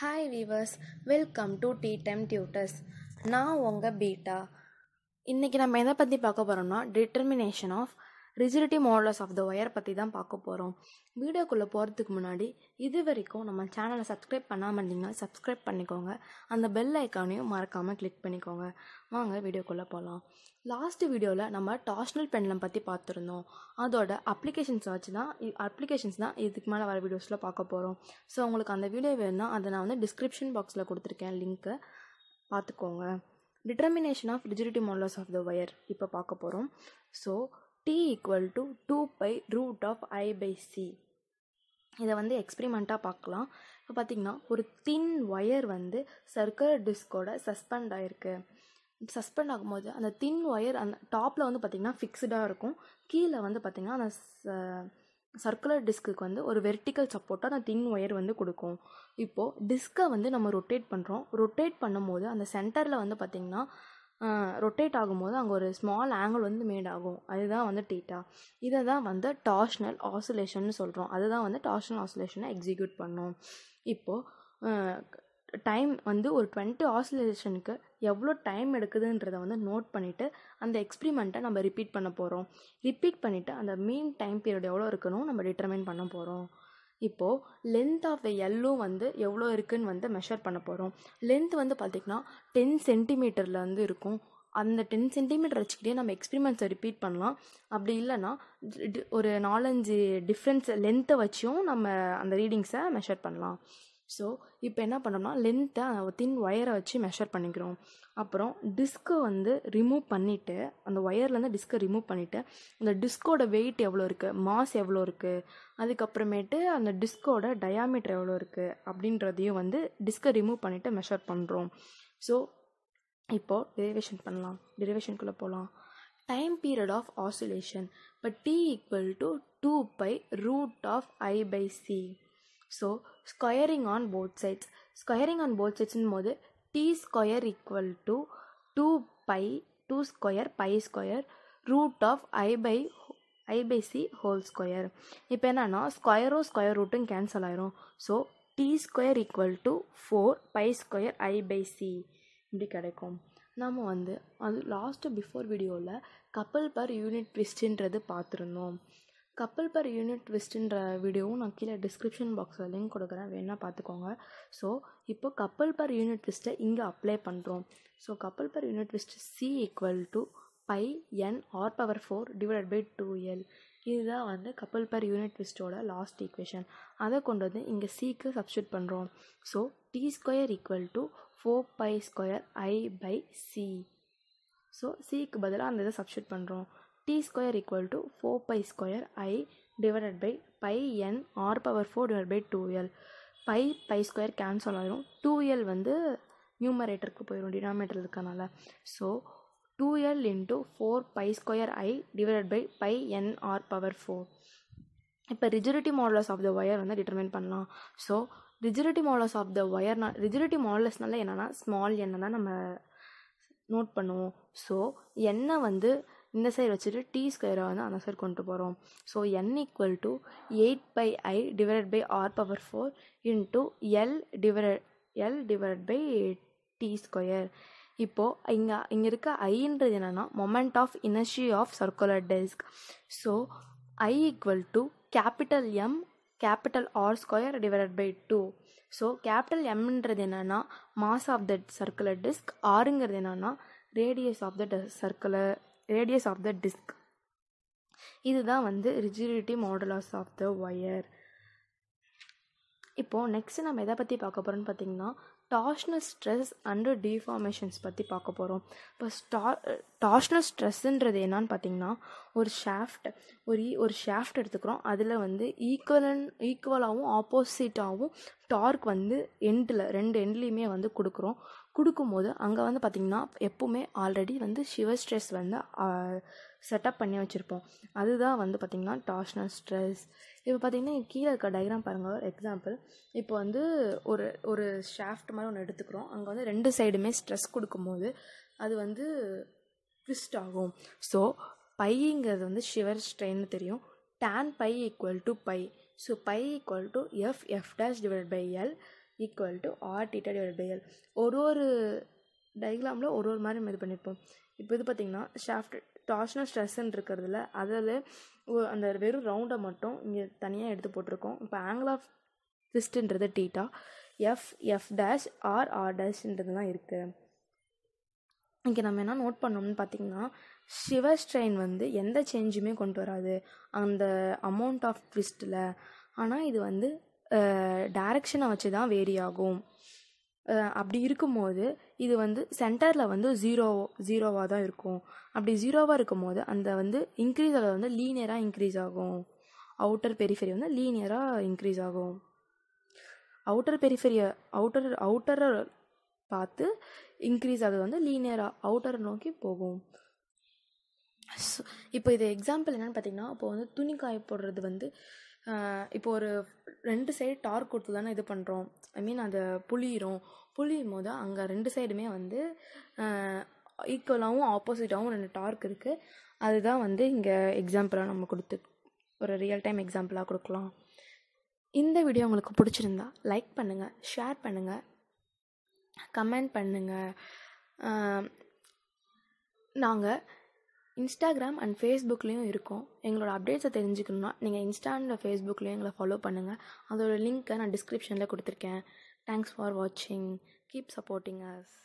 Hi viewers welcome to T dem tutors நான் உங்கள் Peter இன்றைக்கி நம்ம எதை பற்றி பார்க்க போகிறோம்னா determination of rigidity modulus of the wire பற்றி தான் பார்க்க போகிறோம் வீடியோக்குள்ளே போகிறதுக்கு முன்னாடி இது வரைக்கும் நம்ம சேனலை சப்ஸ்கிரைப் பண்ணாமல் இருந்தீங்கன்னா சப்ஸ்கிரைப் பண்ணிக்கோங்க அந்த பெல் ஐக்கானையும் மறக்காமல் கிளிக் பண்ணிக்கோங்க வாங்க வீடியோக்குள்ளே போகலாம் லாஸ்ட் வீடியோவில் நம்ம டாஷ்னல் பெண்டம் பற்றி பார்த்துருந்தோம் அதோட அப்ளிகேஷன்ஸ் வச்சு தான் அப்ளிகேஷன்ஸ் தான் இதுக்கு மேலே வர வீடியோஸில் பார்க்க போகிறோம் ஸோ உங்களுக்கு அந்த வீடியோ வேணும்னா அதை நான் வந்து டிஸ்கிரிப்ஷன் பாக்ஸில் கொடுத்துருக்கேன் லிங்க்கு பார்த்துக்கோங்க determination of rigidity modulus of the wire இப்போ பார்க்க போகிறோம் so T equal to two pi root of I by C இதை வந்து எக்ஸ்பிரிமெண்ட்டாக பார்க்கலாம் இப்போ பார்த்தீங்கன்னா ஒரு தின் ஒயர் வந்து சர்க்கர் டிஸ்கோட சஸ்பெண்ட் ஆகிருக்கு சஸ்பெண்ட் ஆகும்போது அந்த தின் ஒயர் அந்த டாப்பில் வந்து பார்த்திங்கன்னா ஃபிக்ஸ்டாக இருக்கும் கீழே வந்து பார்த்திங்கன்னா அந்த சர்க்குலர் டிஸ்க்குக்கு வந்து ஒரு வெர்டிக்கல் சப்போர்ட்டாக அந்த தின் ஒயர் வந்து கொடுக்கும் இப்போது டிஸ்க்கை வந்து நம்ம ரொட்டேட் பண்ணுறோம் ரொட்டேட் பண்ணும்போது அந்த சென்டரில் வந்து பார்த்திங்கன்னா ரொட்டேட் ஆகும்போது அங்கே ஒரு ஸ்மால் ஆங்கிள் வந்து மேட் ஆகும் அதுதான் வந்து டீட்டா இதை தான் வந்து டாஷ்னல் ஆசுலேஷன் சொல்கிறோம் அதுதான் வந்து டாஷ்னல் ஆசுலேஷனை எக்ஸிக்யூட் பண்ணும் இப்போது டைம் வந்து ஒரு டுவெண்ட்டி ஆசுலேஷனுக்கு எவ்வளோ டைம் எடுக்குதுன்றதை வந்து நோட் பண்ணிவிட்டு அந்த எக்ஸ்பிரிமெண்ட்டை நம்ம ரிப்பீட் பண்ண போகிறோம் ரிப்பீட் பண்ணிவிட்டு அந்த மீன் டைம் பீரியட் எவ்வளோ இருக்கணும் நம்ம டிட்டர்மைன் பண்ண போகிறோம் இப்போது லென்த் ஆஃப் த எல்லோ வந்து எவ்வளோ இருக்குதுன்னு வந்து மெஷர் பண்ண போகிறோம் லென்த் வந்து பார்த்திங்கன்னா டென் சென்டிமீட்டரில் வந்து இருக்கும் அந்த டென் சென்டிமீட்டர் வச்சுக்கிட்டே நம்ம எக்ஸ்பிரிமெண்ட்ஸை ரிப்பீட் பண்ணலாம் அப்படி இல்லைன்னா ஒரு நாலஞ்சு டிஃப்ரென்ஸ் லென்த்தை வச்சும் நம்ம அந்த ரீடிங்ஸை மெஷர் பண்ணலாம் ஸோ இப்போ என்ன பண்ணோம்னா லென்த்தை தின் ஒயரை வச்சு மெஷர் பண்ணிக்கிறோம் அப்புறம் டிஸ்க்கை வந்து ரிமூவ் பண்ணிவிட்டு அந்த ஒயர்லேருந்து டிஸ்க்கை ரிமூவ் பண்ணிவிட்டு அந்த டிஸ்கோட வெயிட் எவ்வளோ இருக்குது மாஸ் எவ்வளோ இருக்குது அதுக்கப்புறமேட்டு அந்த டிஸ்கோட டயாமீட்டர் எவ்வளோ இருக்குது அப்படின்றதையும் வந்து டிஸ்கை ரிமூவ் பண்ணிவிட்டு மெஷர் பண்ணுறோம் ஸோ இப்போது டெரிவேஷன் பண்ணலாம் டெரிவேஷனுக்குள்ளே போகலாம் டைம் பீரியட் ஆஃப் ஆசிலேஷன் இப்போ T equal to two pi root of I by C so squaring on both sides squaring on both சைட்ஸ்னு போது T square equal to two pi two square pi square root of I by I by C whole square இப்போ என்னன்னா ஸ்கொயரும் square ரூட்டும் cancel ஆயிரும் so T square equal to four pi square I by C இப்படி கிடைக்கும் நம்ம வந்து அது லாஸ்ட்டு பிஃபோர் வீடியோவில் கப்பல் பர் யூனிட் ட்விஸ்ட்ன்றது பார்த்துருந்தோம் கப்பல் பர் யூனிட் விஸ்ட்டுன்ற வீடியோவும் நான் கீழே டிஸ்கிரிப்ஷன் பாக்ஸில் லிங்க் கொடுக்குறேன் வேணால் பார்த்துக்கோங்க ஸோ இப்போ கப்பல் பர் யூனிட் விஸ்ட்டை இங்கே அப்ளை பண்ணுறோம் so couple per unit twist C equal to pi N R power four divided by two L இதுதான் வந்து கப்பல் பர் யூனிட் ட்விஸ்ட்டோட லாஸ்ட் ஈக்குவேஷன் அதை கொண்டு வந்து இங்கே சிக்கு சப்ஸ்டியூட் பண்ணுறோம் so T square equal to four pi square I by C so சிக்கு பதிலாக அந்த இதை சப்ஸ்டியூட் பண்ணுறோம் t square equal to 4 pi square i divided by pi R power four 4 by by 2l by pi square cancel ஆயிரும் 2l வந்து நியூமரேட்டருக்கு போயிடும் denominator இருக்கனால so two L into four pi square I divided by pi N R power four இப்போ rigidity modulus of the wire வந்து determine பண்ணலாம் so rigidity modulus of the ஒயர்னா rigidity மாடலஸ்னால என்னென்னா ஸ்மால் என்ன நம்ம நோட் பண்ணுவோம் ஸோ என்ன வந்து இந்த சைடு வச்சுட்டு டி ஸ்கொயரை வந்து அந்த சைடு கொண்டு போகிறோம் so N equal to eight pi I divide by R power four into L divide L divide by T square இப்போது இங்கே இங்கே இருக்க ஐன்றது என்னென்னா moment of inertia of circular disc so I equal to capital M capital R square divide by two so capital எம்ன்றது என்னென்னா mass of the circular disc ஆருங்கிறது என்னென்னா radius of the circular radius of the disc இதுதான் வந்து rigidity மாடலாஸ் of the wire இப்போது next நம்ம எதை பற்றி பார்க்க போகிறோன்னு பார்த்திங்கன்னா டார்ஷ்னல் ஸ்ட்ரெஸ் அண்டு டிஃபார்மேஷன்ஸ் பற்றி பார்க்க போகிறோம் இப்போ ஸ்டா டாஷ்னல் ஸ்ட்ரெஸ்ஸுன்றது என்னான்னு பார்த்தீங்கன்னா ஒரு ஷாஃப்ட் ஒரு ஒரு ஷாஃப்ட் எடுத்துக்கிறோம் அதில் வந்து ஈக்குவலன் ஈக்குவலாகவும் ஆப்போசிட்டாகவும் டார்க் வந்து எண்டில் ரெண்டு எண்ட்லேயுமே வந்து கொடுக்குறோம் கொடுக்கும்போது அங்கே வந்து பார்த்திங்கன்னா எப்போவுமே ஆல்ரெடி வந்து ஷிவர் ஸ்ட்ரெஸ் வந்து செட்டப் பண்ணி வச்சுருப்போம் அதுதான் வந்து பார்த்திங்கன்னா டார்ஷ்னல் ஸ்ட்ரெஸ் இப்போ பார்த்திங்கன்னா கீழே இருக்க டயக்ராம் பாருங்கள் ஒரு எக்ஸாம்பிள் இப்போ வந்து ஒரு ஒரு ஷாஃப்ட் மாதிரி ஒன்று எடுத்துக்கிறோம் அங்கே வந்து ரெண்டு சைடுமே ஸ்ட்ரெஸ் கொடுக்கும்போது அது வந்து ட்விஸ்ட் ஆகும் ஸோ பையங்கிறது வந்து ஷிவர் ஸ்ட்ரெயின்னு தெரியும் tan phi equal to phi so phi equal to F F dash divided by L equal to r theta divided by L. ஒரு ஒரு டைக்ராமில் ஒரு ஒரு மாதிரி இது பண்ணியிருப்போம் இப்போ இது பார்த்திங்கன்னா ஷாஃப்ட் டார்ஷனல் ஸ்ட்ரெஸ்ன்னு இருக்கிறதுல அதில் அந்த வெறும் ரவுண்டை மட்டும் இங்கே தனியாக எடுத்து போட்டிருக்கோம் இப்போ ஆங்கிள் ஆஃப் ட்விஸ்ட்டுன்றது theta F F dash R R டேஷ்ன்றது தான் இருக்குது இங்கே நம்ம என்ன நோட் பண்ணோம்னு பார்த்தீங்கன்னா சிவ ஸ்ட்ரெயின் வந்து எந்த சேஞ்சுமே கொண்டு வராது அந்த அமௌண்ட் ஆஃப் ட்விஸ்ட்டில் ஆனால் இது வந்து டைரக்ஷனை வச்சு தான் வேரி ஆகும் அப்படி இருக்கும்போது இது வந்து சென்டரில் வந்து ஜீரோ ஜீரோவாக தான் இருக்கும் அப்படி ஜீரோவாக இருக்கும் போது அந்த வந்து இன்க்ரீஸ் அளவு வந்து லீனியராக இன்க்ரீஸ் ஆகும் அவுட்டர் பெரிஃபெரி வந்து லீனியராக இன்க்ரீஸ் ஆகும் அவுட்டர் பெரிஃபெரிய அவுட்டர் அவுட்டர் பார்த்து இன்க்ரீஸ் ஆகுது வந்து லீனியராக அவுட்டர் நோக்கி போகும் ஸோ இப்போ இது எக்ஸாம்பிள் என்னென்னு பார்த்தீங்கன்னா இப்போ வந்து துணி காய போடுறது வந்து இப்போ ஒரு ரெண்டு சைடு டார்க் கொடுத்து தானே இது பண்ணுறோம் ஐ மீன் அதை புளியிறோம் புளியும் போது அங்கே ரெண்டு சைடுமே வந்து ஈக்குவலாகவும் ஆப்போசிட்டாகவும் ரெண்டு டார்க் இருக்குது அதுதான் வந்து இங்கே எக்ஸாம்பிளாக நம்ம கொடுத்து ஒரு ரியல் டைம் எக்ஸாம்பிளாக கொடுக்கலாம் இந்த வீடியோ உங்களுக்கு பிடிச்சிருந்தா லைக் பண்ணுங்கள் ஷேர் பண்ணுங்கள் கமெண்ட் பண்ணுங்கள் நாங்கள் இன்ஸ்டாகிராம் அண்ட் ஃபேஸ்புக்லேயும் இருக்கோம் எங்களோட அப்டேட்ஸை தெரிஞ்சுக்கணுன்னா நீங்கள் இன்ஸ்டா அண்ட் ஃபேஸ்புக்லேயும் எங்களை ஃபாலோ பண்ணுங்கள் அதோடய லிங்க்கை நான் டிஸ்கிரிப்ஷனில் கொடுத்துருக்கேன் தேங்க்ஸ் ஃபார் வாட்சிங் கீப் சப்போர்ட்டிங் அஸ்